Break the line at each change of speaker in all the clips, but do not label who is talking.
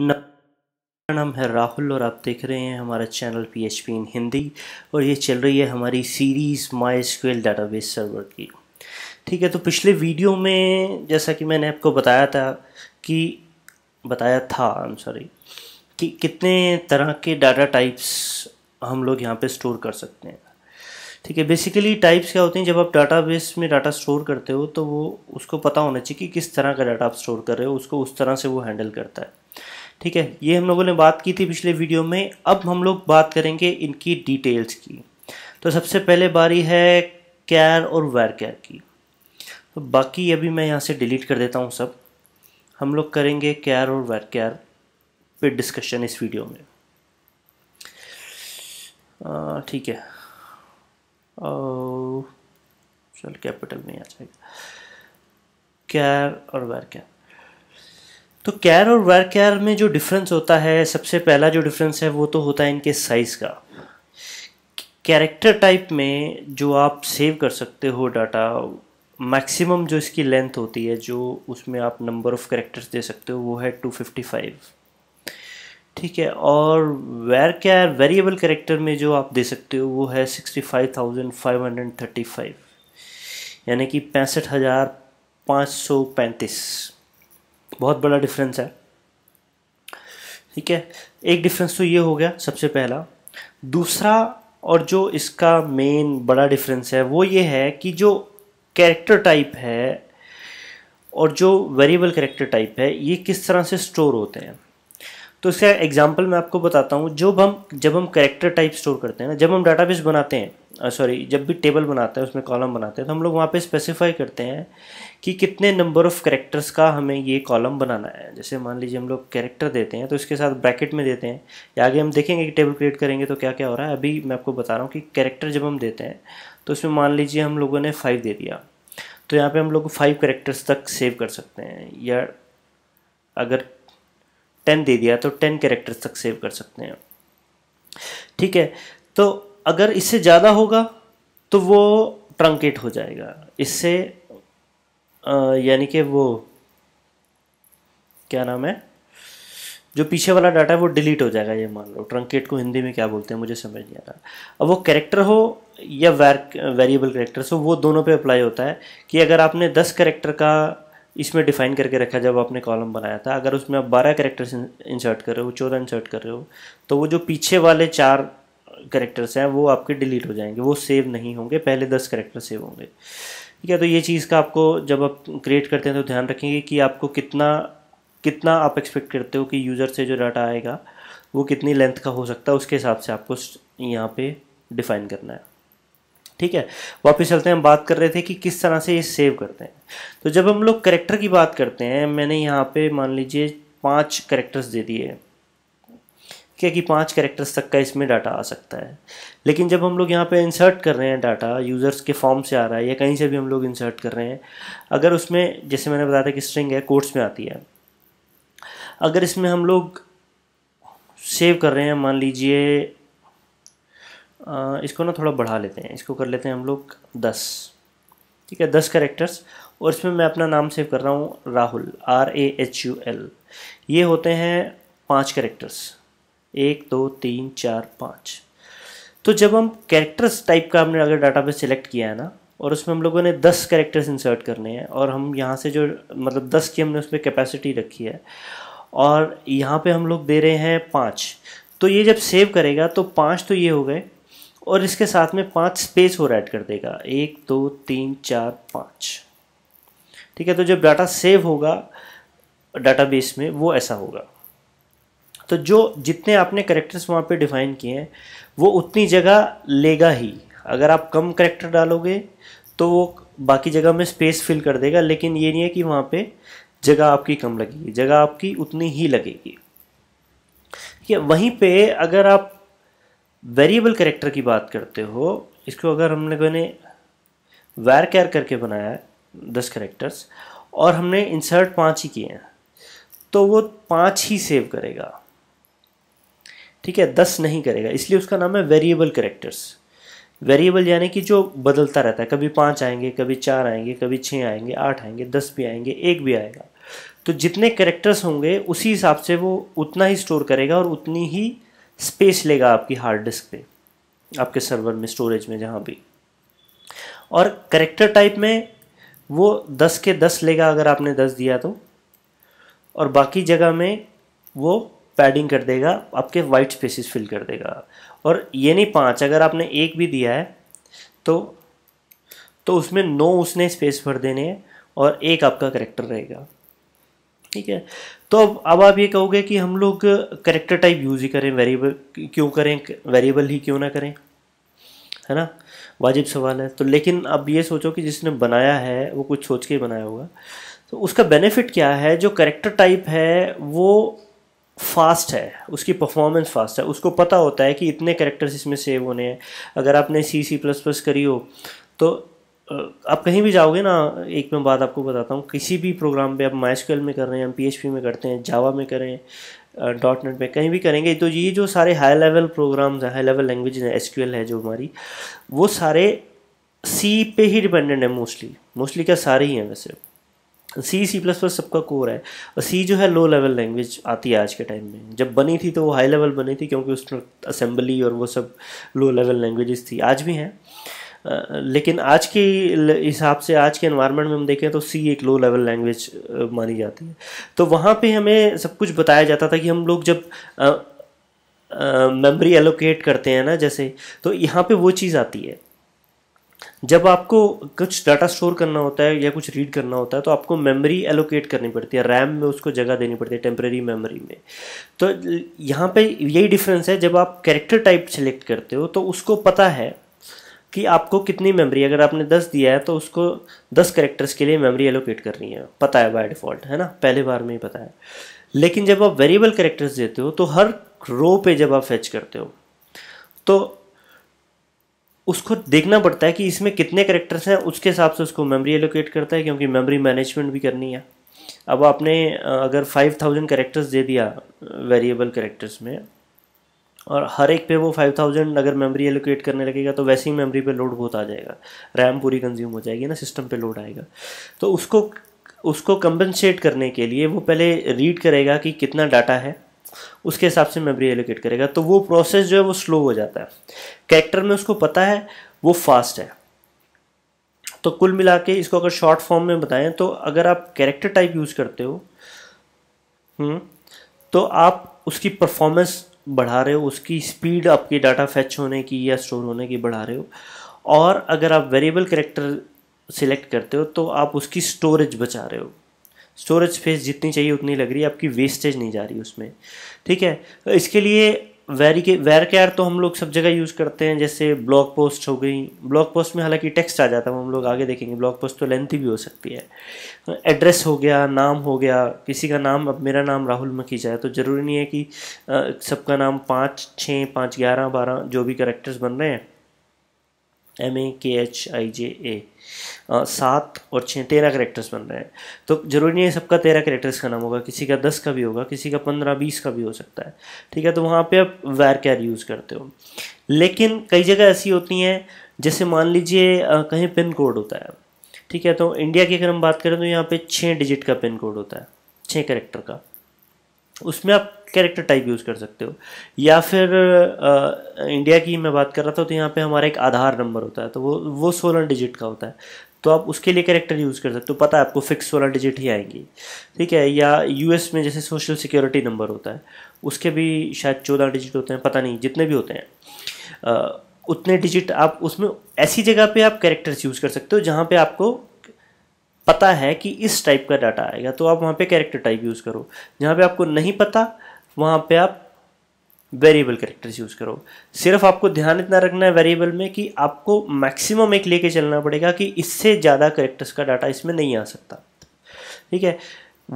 नाम है राहुल और आप देख रहे हैं हमारा channel P H P in Hindi और ये चल रही है हमारी series MySQL database server की ठीक है तो पिछले वीडियो में जैसा कि मैंने आपको बताया था कि बताया था आई एम सॉरी कि कितने तरह के डाटा टाइप्स हम लोग यहाँ पे स्टोर कर सकते हैं ठीक है बेसिकली टाइप्स क्या होते हैं जब आप डाटाबेस में डाटा स्टोर करते हो तो वो उसको पता होना चाहिए कि किस तरह का डाटा आप स्टोर कर रहे हो उसको उस तरह से वो हैंडल करता है ठीक है ये हम लोगों ने बात की थी पिछले वीडियो में अब हम लोग बात करेंगे इनकी डिटेल्स की तो सबसे पहले बारी है कैर और वेर कैर की तो बाकी अभी मैं यहाँ से डिलीट कर देता हूँ सब हम लोग करेंगे कैर और वेर कैर पे डिस्कशन इस वीडियो में ठीक है चल कैपिटल में आ जाएगा कैर और वेर कैर तो कैर और वेर कैर में जो डिफरेंस होता है सबसे पहला जो डिफरेंस है वो तो होता है इनके साइज़ का कैरेक्टर टाइप में जो आप सेव कर सकते हो डाटा मैक्सिमम जो इसकी लेंथ होती है जो उसमें आप नंबर ऑफ़ करेक्टर्स दे सकते हो वो है 255 ठीक है और वेर केयर वेरिएबल करेक्टर में जो आप दे सकते हो वो है 65,535 यानी कि पैंसठ हज़ार पाँच सौ पैंतीस बहुत बड़ा डिफरेंस है ठीक है एक डिफरेंस तो ये हो गया सबसे पहला दूसरा और जो इसका मेन बड़ा डिफरेंस है वो ये है कि जो कैरेक्टर टाइप है और जो वेरिएबल कैरेक्टर टाइप है ये किस तरह से स्टोर होते हैं तो इसका एग्जांपल मैं आपको बताता हूँ जब हम जब हम कैरेक्टर टाइप स्टोर करते हैं ना जब हम डाटाबेस बनाते हैं सॉरी जब भी टेबल बनाते हैं उसमें कॉलम बनाते हैं तो हम लोग वहाँ पे स्पेसिफाई करते हैं कि कितने नंबर ऑफ़ करेक्टर्स का हमें ये कॉलम बनाना है जैसे मान लीजिए हम लोग कैरेक्टर देते हैं तो इसके साथ ब्रैकेट में देते हैं या आगे हम देखेंगे कि टेबल क्रिएट करेंगे तो क्या क्या हो रहा है अभी मैं आपको बता रहा हूँ कि कैरेक्टर जब हम देते हैं तो उसमें मान लीजिए हम लोगों ने फाइव दे दिया तो यहाँ पर हम लोग फाइव करेक्टर्स तक सेव कर सकते हैं या अगर टेन दे दिया तो टेन करेक्टर्स तक सेव कर सकते हैं ठीक है तो अगर इससे ज़्यादा होगा तो वो ट्रंकेट हो जाएगा इससे यानी कि वो क्या नाम है जो पीछे वाला डाटा है वो डिलीट हो जाएगा ये मान लो ट्रंकेट को हिंदी में क्या बोलते हैं मुझे समझ नहीं आ रहा अब वो कैरेक्टर हो या वैर वेरिएबल करेक्टर हो वो दोनों पे अप्लाई होता है कि अगर आपने 10 करेक्टर का इसमें डिफाइन करके रखा जब आपने कॉलम बनाया था अगर उसमें आप 12 करेक्टर इंसर्ट कर रहे हो चौदह इंसर्ट कर रहे हो तो वो जो पीछे वाले चार करेक्टर्स हैं वो आपके डिलीट हो जाएंगे वो सेव नहीं होंगे पहले दस करेक्टर सेव होंगे ठीक है तो ये चीज़ का आपको जब आप क्रिएट करते हैं तो ध्यान रखेंगे कि आपको कितना कितना आप एक्सपेक्ट करते हो कि यूज़र से जो डाटा आएगा वो कितनी लेंथ का हो सकता है उसके हिसाब से आपको यहाँ पे डिफाइन करना है ठीक है वापस चलते हैं हम बात कर रहे थे कि किस तरह से ये सेव करते हैं तो जब हम लोग करेक्टर की बात करते हैं मैंने यहाँ पे मान लीजिए पाँच करेक्टर्स दे दिए हैं क्या कि पाँच करेक्टर्स तक का इसमें डाटा आ सकता है लेकिन जब हम लोग यहाँ पे इंसर्ट कर रहे हैं डाटा यूज़र्स के फॉर्म से आ रहा है या कहीं से भी हम लोग इंसर्ट कर रहे हैं अगर उसमें जैसे मैंने बताया था कि स्ट्रिंग है कोर्ट्स में आती है अगर इसमें हम लोग सेव कर रहे हैं मान लीजिए इसको ना थोड़ा बढ़ा लेते हैं इसको कर लेते हैं हम लोग दस ठीक है दस करेक्टर्स और इसमें मैं अपना नाम सेव कर रहा हूँ Rahul R A H U L ये होते हैं पाँच करेक्टर्स एक दो तीन चार पाँच तो जब हम कैरेक्टर्स टाइप का हमने अगर डाटाबेस सेलेक्ट किया है ना और उसमें हम लोगों ने दस कैरेक्टर्स इंसर्ट करने हैं और हम यहाँ से जो मतलब दस की हमने उसमें कैपेसिटी रखी है और यहाँ पे हम लोग दे रहे हैं पाँच तो ये जब सेव करेगा तो पाँच तो ये हो गए और इसके साथ में पाँच स्पेस और ऐड कर देगा एक दो तीन चार पाँच ठीक है तो जब डाटा सेव होगा डाटाबेस में वो ऐसा होगा तो जो जितने आपने करेक्टर्स वहाँ पे डिफाइन किए हैं वो उतनी जगह लेगा ही अगर आप कम करेक्टर डालोगे तो वो बाकी जगह में स्पेस फिल कर देगा लेकिन ये नहीं है कि वहाँ पे जगह आपकी कम लगेगी जगह आपकी उतनी ही लगेगी ठीक है वहीं पे अगर आप वेरिएबल करेक्टर की बात करते हो इसको अगर हमने मैंने वैर कैर करके बनाया है दस करेक्टर्स और हमने इंसर्ट पाँच ही किए हैं तो वो पाँच ही सेव करेगा ठीक है दस नहीं करेगा इसलिए उसका नाम है वेरिएबल करेक्टर्स वेरिएबल यानी कि जो बदलता रहता है कभी पाँच आएंगे कभी चार आएंगे कभी छः आएंगे आठ आएंगे दस भी आएंगे एक भी आएगा तो जितने करेक्टर्स होंगे उसी हिसाब से वो उतना ही स्टोर करेगा और उतनी ही स्पेस लेगा आपकी हार्ड डिस्क पे आपके सर्वर में स्टोरेज में जहाँ भी और करेक्टर टाइप में वो दस के दस लेगा अगर आपने दस दिया तो और बाकी जगह में वो पैडिंग कर देगा आपके वाइट स्पेसिस फिल कर देगा और ये नहीं पाँच अगर आपने एक भी दिया है तो तो उसमें नौ उसने स्पेस भर देने हैं और एक आपका करेक्टर रहेगा ठीक है तो अब अब आप ये कहोगे कि हम लोग करेक्टर टाइप यूज़ ही करें वेरिएबल क्यों करें वेरिएबल ही क्यों ना करें है ना वाजिब सवाल है तो लेकिन अब ये सोचो कि जिसने बनाया है वो कुछ सोच के बनाया होगा तो उसका बेनिफिट क्या है जो करेक्टर टाइप है वो फास्ट है उसकी परफॉर्मेंस फास्ट है उसको पता होता है कि इतने करेक्टर्स इसमें सेव होने हैं अगर आपने सी सी प्लस प्लस करी हो तो आप कहीं भी जाओगे ना एक मैं बात आपको बताता हूँ किसी भी प्रोग्राम पे आप माइस्कल में कर रहे हैं हम पी में करते हैं जावा में करें डॉट नेट में कहीं भी करेंगे तो ये जो सारे हाई लेवल प्रोग्राम्स हैं हाई लेवल लैंग्वेज हैं एस है जो हमारी वो सारे सी पे ही डिपेंडेंट है मोस्टली मोस्टली क्या सारे ही हैं वैसे सी सी प्लस प्लस सबका कोर है और सी जो है लो लेवल लैंग्वेज आती है आज के टाइम में जब बनी थी तो वो हाई लेवल बनी थी क्योंकि उसमें असेंबली और वो सब लो लेवल लैंग्वेजेस थी आज भी हैं लेकिन आज के हिसाब से आज के इन्वायरमेंट में हम देखें तो सी एक लो लेवल लैंग्वेज मानी जाती है तो वहाँ पे हमें सब कुछ बताया जाता था कि हम लोग जब मेमोरी एलोकेट करते हैं ना जैसे तो यहाँ पे वो चीज़ आती है जब आपको कुछ डाटा स्टोर करना होता है या कुछ रीड करना होता है तो आपको मेमोरी एलोकेट करनी पड़ती है रैम में उसको जगह देनी पड़ती है टेम्प्रेरी मेमोरी में तो यहाँ पे यही डिफरेंस है जब आप कैरेक्टर टाइप सेलेक्ट करते हो तो उसको पता है कि आपको कितनी मेमोरी अगर आपने दस दिया है तो उसको दस करेक्टर्स के लिए मेमोरी एलोकेट करनी है पता है बाय डिफ़ॉल्ट है ना पहले बार में ही पता है लेकिन जब आप वेरिएबल करेक्टर्स देते हो तो हर रो पे जब आप फेच करते हो तो उसको देखना पड़ता है कि इसमें कितने करेक्टर्स हैं उसके हिसाब से उसको मेमोरी एलोकेट करता है क्योंकि मेमोरी मैनेजमेंट भी करनी है अब आपने अगर 5000 करेक्टर्स दे दिया वेरिएबल करेक्टर्स में और हर एक पे वो 5000 अगर मेमोरी एलोकेट करने लगेगा तो वैसे ही मेमोरी पे लोड बहुत आ जाएगा रैम पूरी कंज्यूम हो जाएगी ना सिस्टम पे लोड आएगा तो उसको उसको कंपनसेट करने के लिए वो पहले रीड करेगा कि कितना डाटा है उसके हिसाब से मेमोरी एलोकेट करेगा तो वो प्रोसेस जो है वो स्लो हो जाता है कैरेक्टर में उसको पता है वो फास्ट है तो कुल मिला के इसको अगर शॉर्ट फॉर्म में बताएं तो अगर आप कैरेक्टर टाइप यूज़ करते हो हम्म, तो आप उसकी परफॉर्मेंस बढ़ा रहे हो उसकी स्पीड आपके डाटा फैच होने की या स्टोर होने की बढ़ा रहे हो और अगर आप वेरिएबल कैरेक्टर सिलेक्ट करते हो तो आप उसकी स्टोरेज बचा रहे हो स्टोरेज स्पेस जितनी चाहिए उतनी लग रही है आपकी वेस्टेज नहीं जा रही उसमें ठीक है इसके लिए वेरी के वेर केयर तो हम लोग सब जगह यूज़ करते हैं जैसे ब्लॉग पोस्ट हो गई ब्लॉग पोस्ट में हालांकि टेक्स्ट आ जाता है हम लोग आगे देखेंगे ब्लॉग पोस्ट तो लेंथी भी हो सकती है एड्रेस हो गया नाम हो गया किसी का नाम अब मेरा नाम राहुल मखीजा है तो ज़रूरी नहीं है कि सबका नाम पाँच छः पाँच ग्यारह बारह जो भी करेक्टर्स बन रहे हैं एम ए के एच आई जे ए सात और छः तेरह करेक्टर्स बन रहे हैं तो जरूरी नहीं है सबका तेरह करेक्टर्स का नाम होगा किसी का दस का भी होगा किसी का पंद्रह बीस का भी हो सकता है ठीक है तो वहाँ पे आप वैर कैर यूज़ करते हो लेकिन कई जगह ऐसी होती हैं जैसे मान लीजिए कहीं पिन कोड होता है ठीक है तो इंडिया की अगर हम बात करें तो यहाँ पे छः डिजिट का पिन कोड होता है छः करेक्टर का उसमें आप कैरेक्टर टाइप यूज़ कर सकते हो या फिर आ, इंडिया की मैं बात कर रहा था तो यहाँ पे हमारा एक आधार नंबर होता है तो वो वो सोलह डिजिट का होता है तो आप उसके लिए कैरेक्टर यूज़ कर सकते हो पता है आपको फिक्स सोलह डिजिट ही आएंगी ठीक है या यूएस में जैसे सोशल सिक्योरिटी नंबर होता है उसके भी शायद चौदह डिजिट होते हैं पता नहीं जितने भी होते हैं आ, उतने डिजिट आप उसमें ऐसी जगह पे आप कैरेक्टर्स यूज़ कर सकते हो जहाँ पे आपको पता है कि इस टाइप का डाटा आएगा तो आप वहाँ पे कैरेक्टर टाइप यूज़ करो जहाँ पे आपको नहीं पता वहाँ पे आप वेरिएबल कैरेक्टर्स यूज़ करो सिर्फ आपको ध्यान इतना रखना है वेरिएबल में कि आपको मैक्सिमम एक लेके चलना पड़ेगा कि इससे ज़्यादा करेक्टर्स का डाटा इसमें नहीं आ सकता ठीक है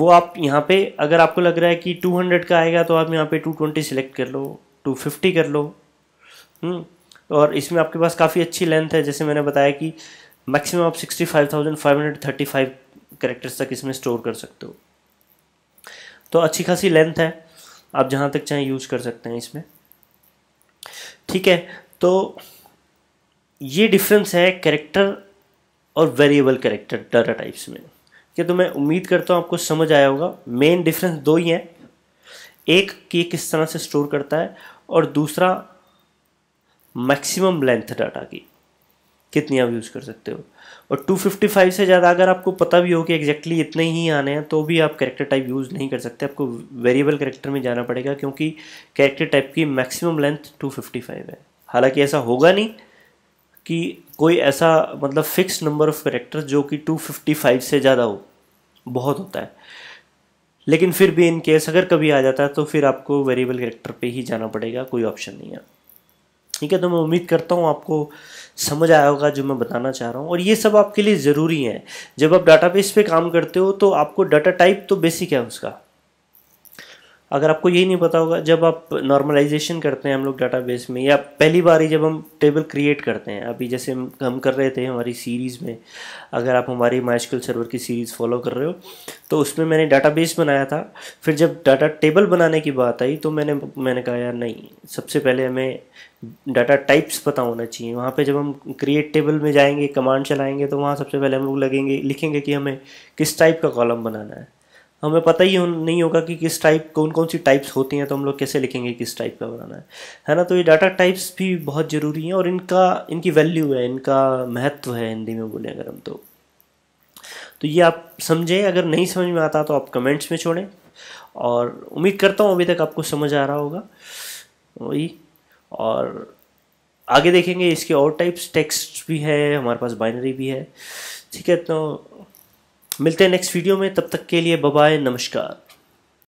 वो आप यहाँ पे अगर आपको लग रहा है कि 200 का आएगा तो आप यहाँ पे 220 सिलेक्ट कर लो 250 कर लो हम्म? और इसमें आपके पास काफ़ी अच्छी लेंथ है जैसे मैंने बताया कि मैक्सिमम आप 65,535 करेक्टर्स तक इसमें स्टोर कर सकते हो तो अच्छी खासी लेंथ है आप जहाँ तक चाहें यूज कर सकते हैं इसमें ठीक है तो ये डिफरेंस है कैरेक्टर और वेरिएबल कैरेक्टर डाटा टाइप्स में कि तो मैं उम्मीद करता हूँ आपको समझ आया होगा मेन डिफरेंस दो ही हैं एक कि किस तरह से स्टोर करता है और दूसरा मैक्सिमम लेंथ डाटा की कितनी आप यूज़ कर सकते हो और 255 से ज़्यादा अगर आपको पता भी हो कि एग्जैक्टली इतने ही आने हैं तो भी आप करेक्टर टाइप यूज़ नहीं कर सकते आपको वेरिएबल करेक्टर में जाना पड़ेगा क्योंकि करेक्टर टाइप की मैक्सिमम लेंथ 255 है हालांकि ऐसा होगा नहीं कि कोई ऐसा मतलब फिक्स नंबर ऑफ करेक्टर जो कि 255 से ज़्यादा हो बहुत होता है लेकिन फिर भी इनकेस अगर कभी आ जाता है तो फिर आपको वेरिएबल करेक्टर पर ही जाना पड़ेगा कोई ऑप्शन नहीं है ठीक है तो मैं उम्मीद करता हूँ आपको समझ आया होगा जो मैं बताना चाह रहा हूँ और ये सब आपके लिए ज़रूरी है जब आप डाटाबेस पे काम करते हो तो आपको डाटा टाइप तो बेसिक है उसका अगर आपको यही नहीं पता होगा जब आप नॉर्मलाइजेशन करते हैं हम लोग बेस में या पहली बार ही जब हम टेबल क्रिएट करते हैं अभी जैसे हम हम कर रहे थे हमारी सीरीज़ में अगर आप हमारी माइस्कल सर्वर की सीरीज़ फॉलो कर रहे हो तो उसमें मैंने बेस बनाया था फिर जब डाटा टेबल बनाने की बात आई तो मैंने मैंने कहा यार नहीं सबसे पहले हमें डाटा टाइप्स पता होना चाहिए वहाँ पर जब हम क्रिएट टेबल में जाएंगे कमांड चलाएंगे तो वहाँ सबसे पहले हम लोग लगेंगे लिखेंगे कि हमें किस टाइप का कॉलम बनाना है हमें पता ही नहीं होगा कि किस टाइप कौन कौन सी टाइप्स होती हैं तो हम लोग कैसे लिखेंगे किस टाइप का बनाना है है ना तो ये डाटा टाइप्स भी बहुत ज़रूरी हैं और इनका इनकी वैल्यू है इनका महत्व है हिंदी में बोलें अगर हम तो तो ये आप समझें अगर नहीं समझ में आता तो आप कमेंट्स में छोड़ें और उम्मीद करता हूँ अभी तक आपको समझ आ रहा होगा वही और आगे देखेंगे इसके और टाइप्स टेक्स्ट भी है हमारे पास बाइनरी भी है ठीक है तो मिलते हैं नेक्स्ट वीडियो में तब तक के लिए बबाए नमस्कार